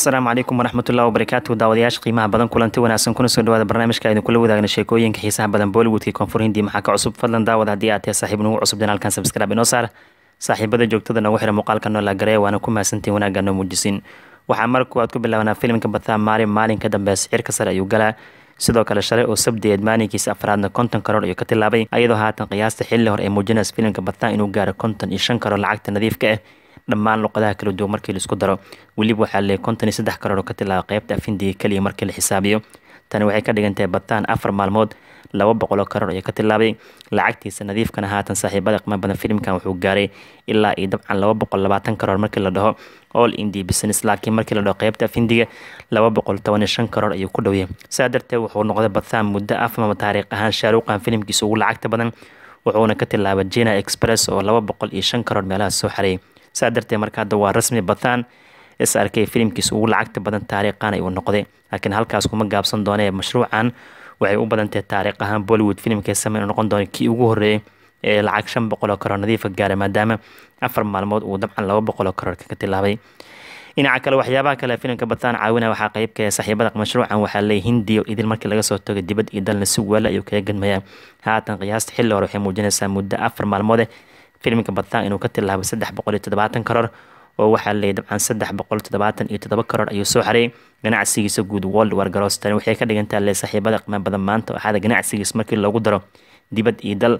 asalaamu calaykum waraxmatullah wabarakaatu daawadayaasha qiimaha badan kulanti wanaagsan kuna soo dhawaada barnaamijka idin kula wadaagna sheekooyinka xiisaha badan bollywoodka koonfur hindi maxaa ka cusub fadlan daawad haddii aad tahay saaxiib nagu cusub janaalkan sabskraib inoo saar saaxiibada joogtada noogu xira muuqaalka noola garee waana ku mahadsantiin wanaagga noo muujisin waxaa mar kuwaad ku bilaabanaa filimka bathaa maalin maalin ka dambe sicirka sare ayuu galaa sidoo kale shalay oo sabdeed maalinkiisa afraadna konton karoor ayuu ka tilaabay ayadoo haatan qiyaasta xilli hore ee muujinaas filimka bathaa inuu gaaro konton iyo shan karoor lacagta nadiifka ah dhammaan luqadaha kala duwan markii laisku daro weliba waxaa leeyahy konton iyo saddex karoor oo ka tillaaba qaybta afindiga keliya markii la xisaabiyo tani waxay ka dhigan bataan afar maalmood laba boqoloo karoor ayaa ka tillaabay lacagtiisa nadiifkana haatan saaxiibada qiimo badan filimkan wuxuu gaaray ilaa iyo dabcan laba boqol labaatan karoor markii la dhaho all indi business laakiin markii la dhaho qaybta afindiga laba boqol toban iyo shan karoor ayuu ku dhowyahay sidaa darteed wuxuu noqday bataan muddo afmama taariikh ahaan shaaruuqan filimkiisa ugu lacagta badan wuxuuna ka tillaabay jina express oo laba boqol iyo shan karoor meelaha soo xareeyay saa dartee marka hadda waa rasmi bataan is arkay filimkiis ugu lacagta badan taariikhan uu noqday laakiin halkaas kuma gaabsan doonee mashruucan waxay u badantay taariikh ahaan bollywood filimkee sameyn noqon doona kii ugu horreeyay ee lacag shan boqoloo karoor nadiifa gaara maadaama afar maalmood uu dabcan laba boqoloo karoorka ka tilaabay dhinaca kale waxyaabaha kale filimka bataan caawina waxaa qeybka ah saaxiibada mashruucan waxaa leey hindiyo idil markii laga soo toogay dibad iyo dalna si weela ayuu kaga ganmayaa haatan qiyaasta xilli hore waxay muujinaysaa muddo afar maalmoode eh filimka bataan inuu ka tilaabo saddex boqol iyo toddobaatan karar oo waxaa laleeyay dabcan saddex boqol toddobaatan iyo toddoba karar ayuu soo xaray ganacsigiisa guud world wargaroos tani waxay ka dhigantaa le saaxiibada qiimo badan maanta waxaada ganacsigiis markii loogu daro dibad iyo dal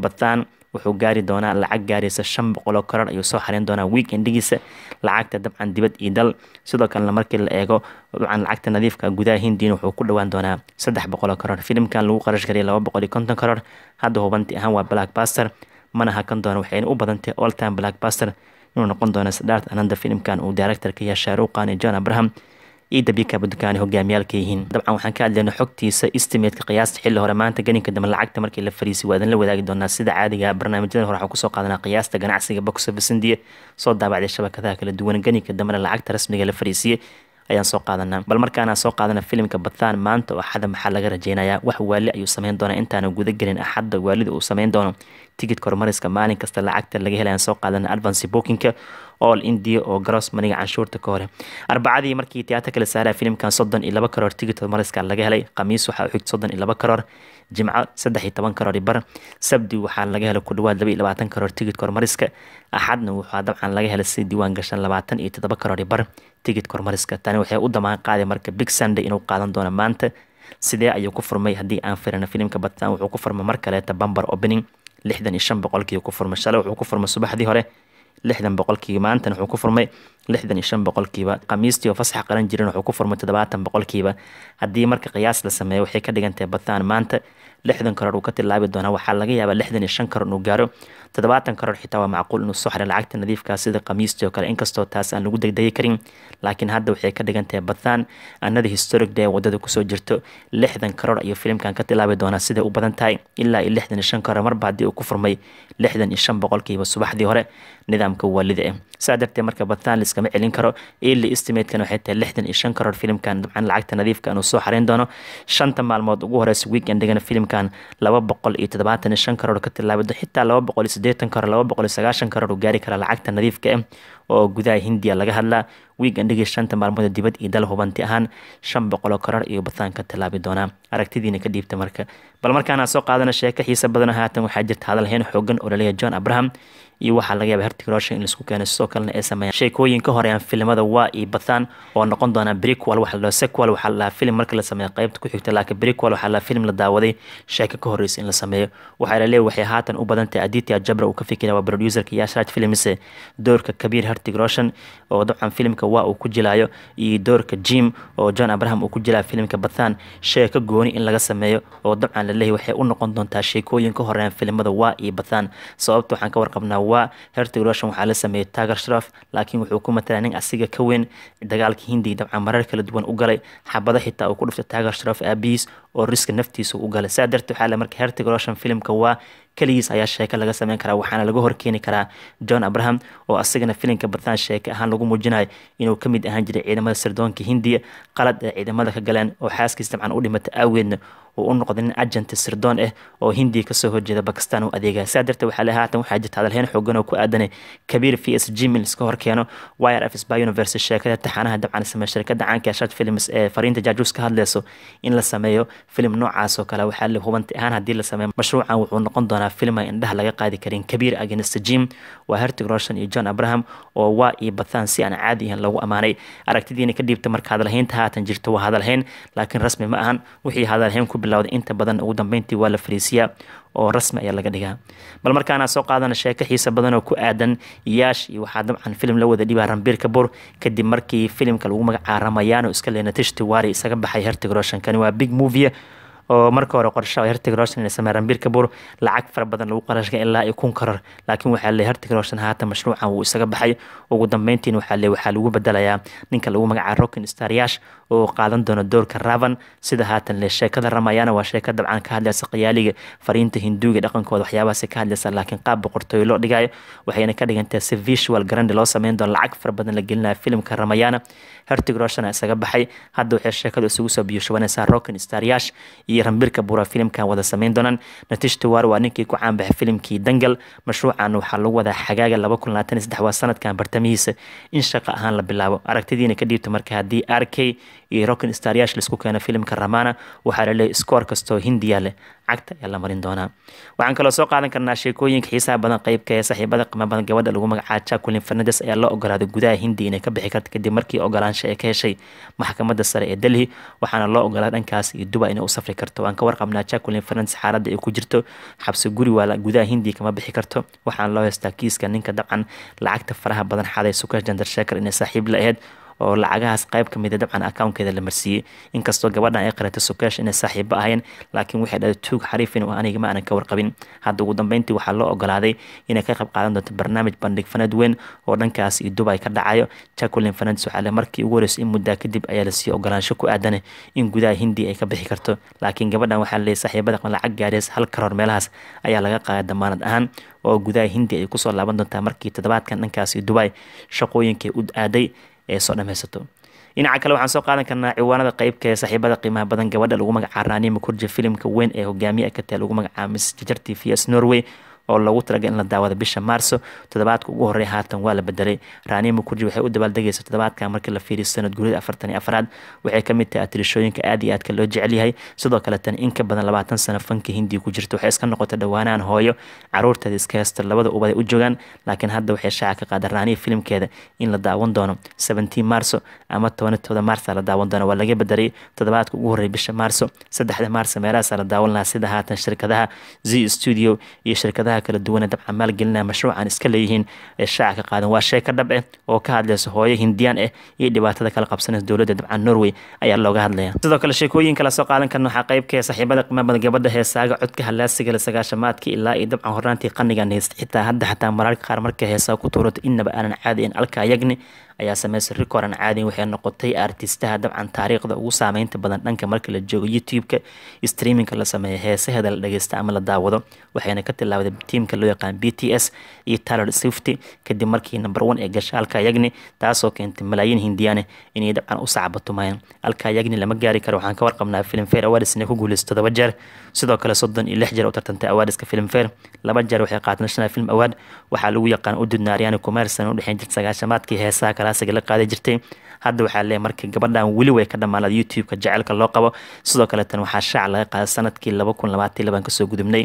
bataan wuxuu gaari doonaa lacag gaaraysa shan boqoloo karar ayuu soo xareyn doonaa weekendigiisa lacagta dabcan dibad iyo dal sidoo kalena markii la eego dabcan lacagta nadiifka ah gudaha hindiina wuxuu ku dhawaan doonaa saddex boqoloo karar filimkan lagu qarash gariyay laba boqol iyo konton karar hadda hubanti ahaan waa blackbuster mana hakan doona waxayna u badantahay oltime blackbuster inuu noqon doono sadhaart ananda filimkan uu directorka iyo shaaruqan john abraham iyo dabiikaaba dukaani hogaamiyaalka yihiin dabcan waxaan ka hadlaynay xogtiisa istimateka qiyaasta xilli hore maanta ganinka dambe lacagta markii la fariisay waa idinla wadaagi doonaa sida caadiga ah. barnaamijyadan hore waxaan kusoo qaadanaa qiyaasta ganacsiga box office india soo daabacday shabakadaha kala duwan ganinka dambena lacagta rasmiga la fariisiyey ayaan soo qaadanaa bal markaanaan soo qaadana filimka bataan maanta oo axada maxaa laga rajeynayaa wax waali ayuu samayn doonaa intaana guda axadda waalida uu samayn doono tigidhka hormariska maalin kasta lacagta laga helaya soo qaadan advance bookinka all india oo garoos maniga canshuurta ka hore arbacadii markii tiyaata kala saaraya filimkan soddon iyo laba karoor tigidh hormariska laga helay khamiis waxaa uxigta soddon iyo laba karoor jimco saddex iyo toban karoor bar sabdi waxaa laga helay ku dhawaad laba iyo labaatan karoor tigidhka hormariska axadna waxaa dabcan laga helay si diiwaan gashan labaatan iyo toddoba karoor bar tigidhka hormariska tani waxay u damaan qaaday marka big sunday inuu qaadan doono maanta sidee ayuu ku furmay haddii aan firana filimka batsaan wuxuu ku furmay mar kaleeta bamber opening lixdan iyo shan boqolkii ku furmay shalay wuxuu ku furmay subaxdii hore lixdan boqolkii maantana wuxuu ku furmay lixdan iyo shan boqolkiiba khamiistii oo fasax qaran jirin wuxuu ku furmay toddobaatan boqolkiiba haddii marka qiyaas la sameeyo waxay ka dhigantahay tahay bataan maanta lixdan karar uu ka tilaabi doona waxaa laga yaabaa lixdan iyo shan karar inuu gaaro toddobaatan karar xitaa waa macquul inuu soo xiro lacagta nadiifkaa ah sida khamiistii oo kale inkastoo taas aan lagu degdegi karin laakiin hadda waxay ka dhigan tahay badaan anada historic day waddada kusoo jirto lixdan karar ayuu filimkan ka tilaabi doonaa siday u badan tahay ilaa iyo lixdan iyo shan karar marba haddii uu ku furmay lixdan iyo shan boqolkiiba subaxdii hore nidaamka waalida ah saa darteed marka badaan laiskama celin karo ili estimatekan waxay tahay lixdan iyo shan karar filimkan dabcan lacagta nadiifka ah inuu soo xareyn doono shanta maalmood ugu horeysa weekendgana filimka halkan laba boqol iyo toddobaatan shan karoor ka tilaabado xitaa laba boqol sideetan karoor laba boqol sagaashan karoor gaari kara lacagta nadiifka ah oo gudaha hindiya laga hadlaa wiigan dhigi shanta maalmooda dibad iyo dal hubanti ahaan shan boqoloo karoor iyo bataan ka tilaabi doonaa aragtidiina ka dhiibta marka bal markaana soo qaadana sheeko xiise badan haatan waxaa jirta hadalhayn xoogan oo laleeyahay john abraham iyo waxaa laga yaaba hertig roosha in laisku keeno sidoo kalena ay sameeyaan sheekooyinka hore filimada waa ii bataan oo noqon doonaa briqual waxa la sequal waxaa la dhahaa marka la sameeyo qaybta ku xigta laakiin briqual waxaa la dhahaa la daawaday sheeko ka horreysa in la sameeyo waxaa la leeyahay waxay haatan u badan tahay aditya jabra uu ka fikira waa producerka yashraj filmse doorka kabiir hertig rooshan oo dabcan filimka waa uu ku jilaayo iyo doorka jim oo john abraham uu ku jilaayo filimka bathan sheeko gooni in laga sameeyo oo dabcan la leeyahay waxay u noqon doontaa sheekooyinka hore filimada waa ii bataan sababta waxaan ka warqabnaa dhawaa hertog russian waxaa la sameeyey taagar sharaf laakiin wuxuu ku matalaa asiga ka weyn dagaalkii hindiya dabcan marar kala duwan u galay xabado xitaa uu ku dhiftay taagar sharaf aabihiis oo riska naftiisa u galay saa darteed waxaa le marka hertog russian filimka waa keligiis ayaa sheeko laga sameyn karaa waxaana laga horkeeni karaa john abraham oo asagana filimka bartaan sheeke ahaan lagu muujinayo inuu ka mid ahaan jiray ciidamada sirdoonka hindiya qalad ee ciidamada ka galeen oo xaaskiis dabcan u dhimatay aaweedna uu u noqday nin ajanti sirdoon ah oo hindiya kasoo horjeeda bakistan u adeega saa darteed waxaa le haatan waxaa jirta hadalhayn xoogan oo ku aadanay kabiir v s g mil iska horkeeno wire f sby university sheekada taxaanaha dabcansame shirkada caanka ashad films ee fariinta jaajuus ka hadleyso in la sameeyo filim noocaas oo kale waxaa le hubanti ahaan haddii la sameeyo mashruucan wuxuu noqon doonaa filma indhaha laga qaadi karin kabiir against jim waa hertig roshan iyo john abraham oo waa iyo bathaan si aan caadi ahan lagu ammaanay aragtidiina ka dhiibta marka hadalhaynta haatan jirto waa hadalhayn laakiin rasmi ma ahan wixii hadalhayn ku bilowday inta badan ugu dambeyntii waa la fariisiyaa oo rasmi ayaa laga dhigaa bal markaanaa soo qaadana sheeko xiisa badan oo ku aadan yaash iyo waxaa dabcan filim la wada dhibaa rambiir kabur kadib markii filimka lagu magacaaramayaan oo iska leena tish isaga baxay hertig rooshankani waa big movie oo marka hore qorsha hertig roshan inay sameeyaan biirka buur lacag fara badan lagu qarashka ilaa iyo kun karar laakiin waxaa leeyahay hertig roshan haatan mashruucan wuu isaga baxay ugu dambeyntiin waxaa leeyahay waxaa lagu bedelayaa ninka lagu magacaabo rockin staryash oo qaadan doona doorka ravan sida haatan le sheekada ramayana waa sheeka dabcan ka hadlaysa khiyaaliga fariinta hinduuga dhaqankooda waxyaabahaasi ka hadlaysa laakiin qaab boqortooyo loo dhigayo waxayna ka dhigantahay si visual garandi loo sameyn doono lacag fara badan la gelinaya filimka ramayana hertig roshana isaga baxay hadda waxay sheekadu isugu soo biyuushubanaysaa rockin staryash iyo iyo rambirka buura filimkan wada sameyn doonaan natish tiwar waa ninkii ku caanbaxay filimkii dangal mashruucan waxaa lagu wadaa xagaaga waa sanadkan bartamihiisa in shaqo ahaan la bilaabo aragtidiina ka dhiibto marka haddii r iyo rokin staryaasha laisku keena filimka ramana waxaa laleeyahy iskoor kastoo hindiya leh cagta ayaa la marin doonaa waxaan kaloo soo qaadan karnaa sheekooyinka xiisaha badan qeybka ee saaxiibada qiima gabadha lagu magacaabo jacquelin fernandes ayaa la ogolaaday gudaha hindiya inay ka bixi karta kadib markii ogolaansho ay ka heshay maxkamadda sare ee delhi waxaana loo ogolaaday dhankaas iyo duba inay u safri karto waan ka warqabnaa jacquelin fernandes xaaladda ay ku jirto xabsi guri waala gudaha hindiya kama bixi karto waxaana loo heystaa kiiska ninka dabcan lacagta faraha badan xaday sukash jandar inay saaxiib la aheyd oo lacagahaas qayb ka ah dabcan accounkeeda la marsiiyey inkastoo gabadhan ay qarata sukaash inay saaxiibba ahayn laakiin waxay dhaday tuug xariifin oo aniga ma aanan ka warqabin hadda ugu dambeyntii waxaa loo ogolaaday inay ka qayb qaadan doonto barnaamij bandhig fanad weyn oo dhankaas iyo dubay ka dhacayo jacqueline fanandes waxaa le markii ugu horreysay in muddaa kadib ayaa la siiyey ogolaansho ku aadan in gudaha hindi ay ka bixi karto laakiin gabadhan waxaa la leeyay saaxiibada lacag gaadhees hal karoor meelahaas ayaa laga qaaday damaanad ahaan oo gudaha hindi ay kusoo laaban doontaa markii toddobaadkan dhankaasi dubai shaqooyinkay u aaday ee soo dhameysato dhinaca kale waxaan soo qaadan karnaa ciwaanada qeybka ee saaxiibada qiimaha badan gabadha lagu magacaa raanima kurja filimka weyn ee hogaamiye katee lagu magacaa magacaabay jajarti s norway oo lagu talagal in la daawada bisha maarso toddobaadka ugu horeeya haatan waa la bedelay raaniya mukurji waxay u dabaaldegaysa toddobaadkan markii la fiiriyo sanad guurida afartan iyo afraad waxay ka mid tahay atirishooyinka aad iyo aadka loo jecel yahay sidoo kaletan in ka badan labaatan sano fanka hindiya ku jirta waxay iska noqotay dhawaanaan hooyo caruurteeda iska heysta labada ubaday u joogaan laakiin hadda waxay shaaca ka qaada raaniya filimkeeda in la daawan doono seventeen marso ama tobanitooda marsa la daawan doono waa laga bedelay toddobaadka ugu horeeya bisha maarso saddexda maarso meelahaasaa la daawan lahaa sida haatan shirkadaha z studio iyo shirkadaha kala duwan dabcan maalgelina mashruuc aan iska leeyihiin ee shaaca ka qaadan waa sheeka dhab ah oo ka hadlaysa hooyo hindiyaan ah iyo dhibaatada kala qabsanaysa dowladda dabcan norway ayaa looga hadlaya sidoo kale sheekooyin kala soo qaadan karna waxaa qaybkee ah saaxiibada qimaamada gabadha heesaaga codka halaasiga sagaashamaadka ilaa iyo dabcan hornaantii qanigan haysta xitaa hadda xataa mararka qaar marka heesaa ku tuurato innaba aanan caadi in alka yagni ayaa sameey sirri koran caadin waxay noqotay artistaha dabcan taariikhda ugu saameynta badan dhanka marka la joogo youtube-ka streaminka la sameeya heesaheda la dhageysta ama la daawado waxayna ka tilaawday tiimka loo yaqaan b t s iyo talor sifty kadib markii number one ee gasha alkaayagni taasoo keentay malaayiin hindiyaane inay dabcan u sacbatumayeen alkaayagni lama gaari karo waxaan ka warqabnaa filimfare awaris inay ku guulaysto todoba jeer sidoo kale soddon iyo lix jeer u tartantay awaariska filimfare laba jeer waxay qaatay national film award waxaa lagu yaqaan udud naaryaani kumeersan u dhexeyn jirta sagaashamaadkii heesaha kalaasiga la qaadan jirtay hadda waxaa leeyahay marka gabadhan weli way ka dhammaanaad youtube-ka jaceylka loo qabo sidoo kaleetan waxaa shaac laga qaaday sanadkii laba kun labaatan labaan kasoo gudubnay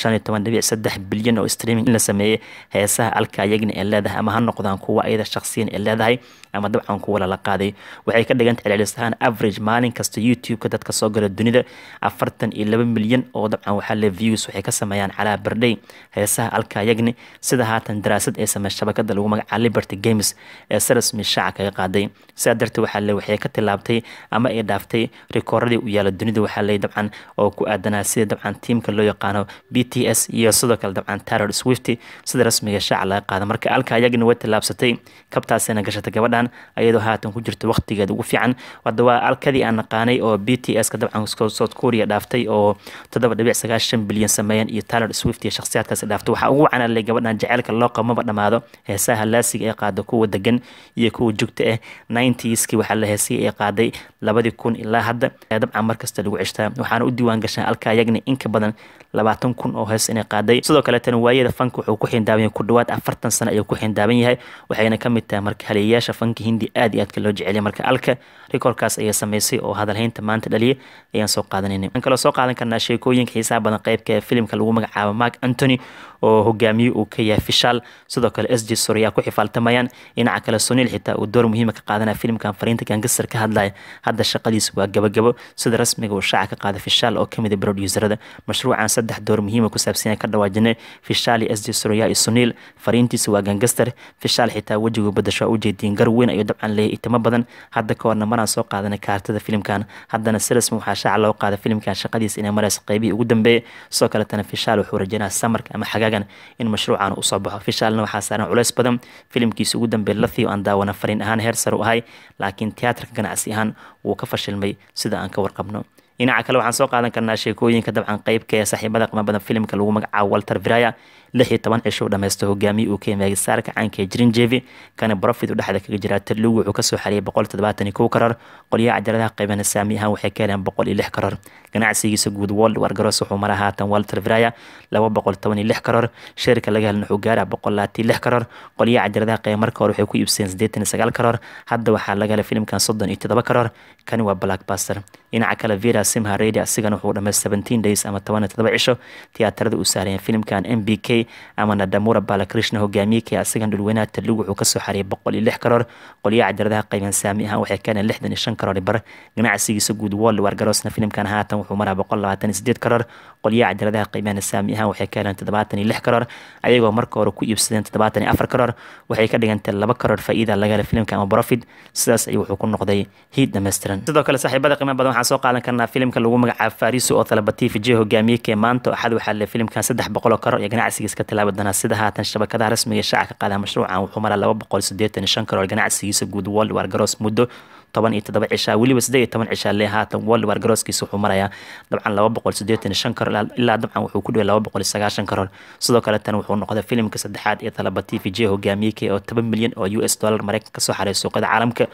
shan iyo toban dhibic saddex bilyan oo streaming in la sameeyey heesaha alka ayagana ee leedahay ama ha noqdaan kuwa ayada shakhsiyan ee leedahay ama dabcan kuwa lala qaaday waxay ka dhiganta celcelis ahaan average maalin kasta youtube-ka dadka soo gala dunida afartan iyo laba milyan oo dabcan waxaa le views waxay ka sameeyaan calaa berdhay heesaha alka ayagni sida haatan daraasad ee sameey shabakada lagu magaca liberty games ee rasmi shaaca kaga qaaday sidaa darteed waxaale waxay ka tilaabtay ama ay dhaaftay rikooradii u yaala dunida waxaale dabcan oo ku aadanaa sida dabcan tiimka loo yaqaano b t s iyo sidoo kale dabcan taror swift sida rasmiga shaaca laga qaada marka alka ayagina way tilaabsatay kabtaasina gashatay gabadhan ayadoo haatan ku jirta waqtigeeda ugu fiican hadda alkadii aan naqaanay oo b t s ka dabcan south korea dhaaftay oo toddoba dhibic sagaashan bilyan sameeyeen iyo taror swift iyo shakhsiyaadkaasi dhaaftay waxaa ugu wacnaalay gabadhan jaceylka loo qabmaba dhammaado heesaha laasiga ee qaada kuwa degan iyo kuwa joogta ah eh, ninetieski waxaa la heesay ay qaaday labadii kun ilaa hadda dabcan mar kasta lagu ceshtaa waxaana u diiwaan gashaa yagna inka badan labaatan kun oo hees inay qaaday sidoo kale tan waayada fanka wuxuu ku xindaaban yahay ku dhawaad afartan sano ayuu ku xindaaban yahay waxayna ka mid tahay marka haleeyayaasha fanka hindi aad iyo aadka loo jeceliyay marka alka rikoorkaas ayaa samaysay oo hadalhaynta maanta dhaliya ayaan soo qaadanayna waxaan kaloo soo qaadan karnaa sheekooyinka xiisaha badan qeybka ee filimka lagu magacaabo mark antony oo hogaamiye uu ka yahay fishaal sidoo kale s j soryaa ku xifaaltamayaan dhinaca kale soniil xitaa uu door muhiima ka qaadanaya filimkan fariinta gangasar ka hadlaya hadda shaqadiisa waa gabagabo sida rasmiga uu shaaca ka qaada fishaal oo kamid a ah brodusarada mashruucan saddex door muhiima ah ku saabsanya ka dhawaajinay fishaal s j soryaa iyo soniil fariintiisa waa gangastar fishaal xitaa wejigu badasho u jeediyen gar weyn ayuu dabcan leeyay itimo badan hadda ka horna maraan soo qaadanay kaartada filimkan haddana si rasmi waxaa shaaca loo qaada filimkan shaqadiisa inay maraysa qeybihii ugu dambeeyay sidoo kaletana fishaal wuxuu rajeynaya samarka ama xaga hagaagan in mashruucan usoo baxo fishaalna waxaa saaran culeys badan filimkiisa ugu dambeey lathi oo aan daawana fariin ahaan heer sare u ahay laakiin tiyaatarka ganacsi ahaan wuu ka fashilmay sida aan ka warqabno dhinaca kale waxaan soo qaadan karnaa sheekooyinka dabcan qeybka ee saaxiibada qiima badan filimka lagu magacaabo walter viraya lix iyo cisho u dhamaysto hogaamiye uu ka maagi saarka caanka ee jirinjevi kana brofit u dhexda kaga jira tadlow wuxuu kasoo xariyay boqol toddobaatan iyo kow karar qolyaha cajaladaha qaybana saami ahaan waxay ka heleen boqol iyo lix karar ganacsigiisa guud wold wargaroos wuxuu mara haatan walter viraya laba boqol toban iyo lix karar sheerka laga helin wuxuu gaara boqol labaatan lix karar qolyaha cajaladaha qayb marka hore waxay ku iibsadeen siddeetan iyo sagaal karar hadda waxaa laga helay filimkan soddon iyo toddoba karar kani waa blackbuster dhinaca kale vera simha redi asigana wuxuu dhamaystay seventeen days ama toban iyo toddoba cisho tiyaatarada uu saarayeen filimkan m b k xariiray amana damura balakrishna hogaamiyekii asigan dhulweynaha tallug wuxuu kasoo xariiray boqol iyo lix karoor qolyaha cajaladaha qayban saami ahaan waxay keeneen lixdan iyo shan karoor bar ganacsigiisa guud wolwar garosna filimkan haatan wuxuu maraa boqol labaatan iyo sideed karoor qolyaha cajaladaha qaybahana saami ahaan waxay keeneen toddobaatan iyo lix karoor ayagoo marka hore ku iibsadeen toddobaatan iyo afar karoor waxay ka dhigantay laba karoor faa'iida laga hela filimka ama profit sidaas ayuu wuxuu ku noqday hiid dhammaystiran sidoo kale saaxiibada qiimaha badan waxaan soo qaadan karnaa filimka lagu magacaabo fariso oo talaba t v j hogaamiyekee maanta axad waxaa le filimkan saddex boqol karoor iyo ganacsigiisa iska tilaabadoonaa sida haatan shabakadaha rasmiga shaaca ka qaada mashruucan wuxuu maraa laba boqol sideetan shan karoor ganacsigiisa guud world war muddo toban iyo toddoba cishaa weliba siddeed iyo toban cishaa lee haatan world war wuxuu marayaa dabcan laba boqol sideetan shan karoor ilaa dabcan wuxuu ku dhaway laba boqol sagaashan karoor sidoo kale tan wuxuu noqday filimka saddexaad ee talaba t v j hogaamiyey oo toban milyan oo u s dollar mareykan kasoo xaray suuqyada caalamka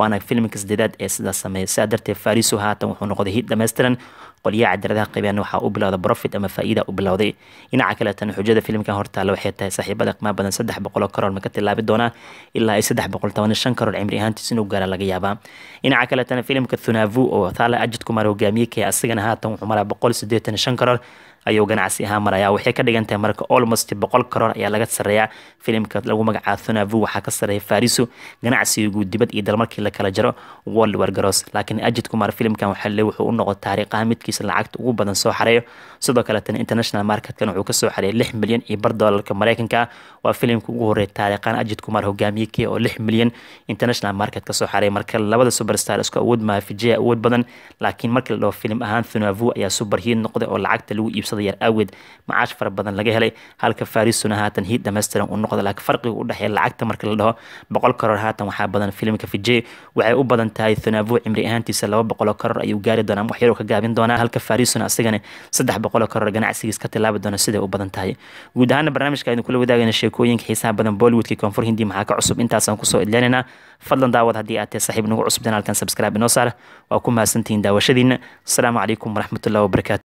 waana filmka sadeedaad ee sidaas sameeya sidaa darteed fariisu haatan wuxuu noqday hid dhammaystiran qolyaha cadiradaha qaybiyana waxaa u bilowda profit ama faa'iida u bilowday dhinaca kaleetana xujada filmkan hortaalla waxay tahay saaxiibada qimaa badan saddex boqoloo karoor ma tilaabi doonaa ilaa ay saddex boqol toban shan karoor cimri ahaantiis inuu gaara laga yaabaa dhinaca kaleetana filimka thunavu oo thaala ajid kumar hogaamiyey kee asagana haatan wuxuu maraa boqol siddeetan shan karoor ayuu ganacsi ahaan marayaa waxay ka dhigan marka olmost boqol karoor ayaa laga sareeyaa filimka lagu magacaaba thunavu waxaa ka sareeya fariso ganacsigu dibad iyo dalmarkii la kala jaro world wargaroos laakiin ajid kumar filimkan waxaa le wuxuu u noqdo taariikhaha midkiisa lacagta ugu badan soo xareeyo sidoo kaletana international marketkan wuxuu kasoo xareeyay lix milyan iyo bar doolarka mareykanka waa filimka ugu horreeya taariikhan ajid kumar hogaamiye oo lix milyan international market kasoo xareeya marka labada superstar isku awood maha awood badan laakiin markii la dhaho filim ahaan thunavu ayaa super noqday oo lacagta lagu iibsada ganacsatada yar aawed macaash fara badan laga helay halka farisuna haatan hiid dhamaystiran uu noqda laakiin farqiga u dhexeeya lacagta marka la dhaho boqol koror haatan waxaa badan filimka fije waxay u badan tahay thonavo cimri ahaantiisa laba boqoloo koror ayuu gaari doonaa wax yaroo ka gaabin doonaa halka farisuna asagana saddex boqoloo koror ganacsigiis ka tilaabi doona siday u badan tahay guud ahaana barnaamijka aynu kula wadaagayna sheekooyinka xiisaha badan bollywoodka koonfur hindi maxaa ka cusub intaasaan kusoo idleenaynaa fadlan daawad haddii aad tahay saaxiib nagu cusub janaalkan subscribe inoo saara waa ku mahadsantihiin daawashadiina asalaamu calaykum waraxmatullahi wabarakaatu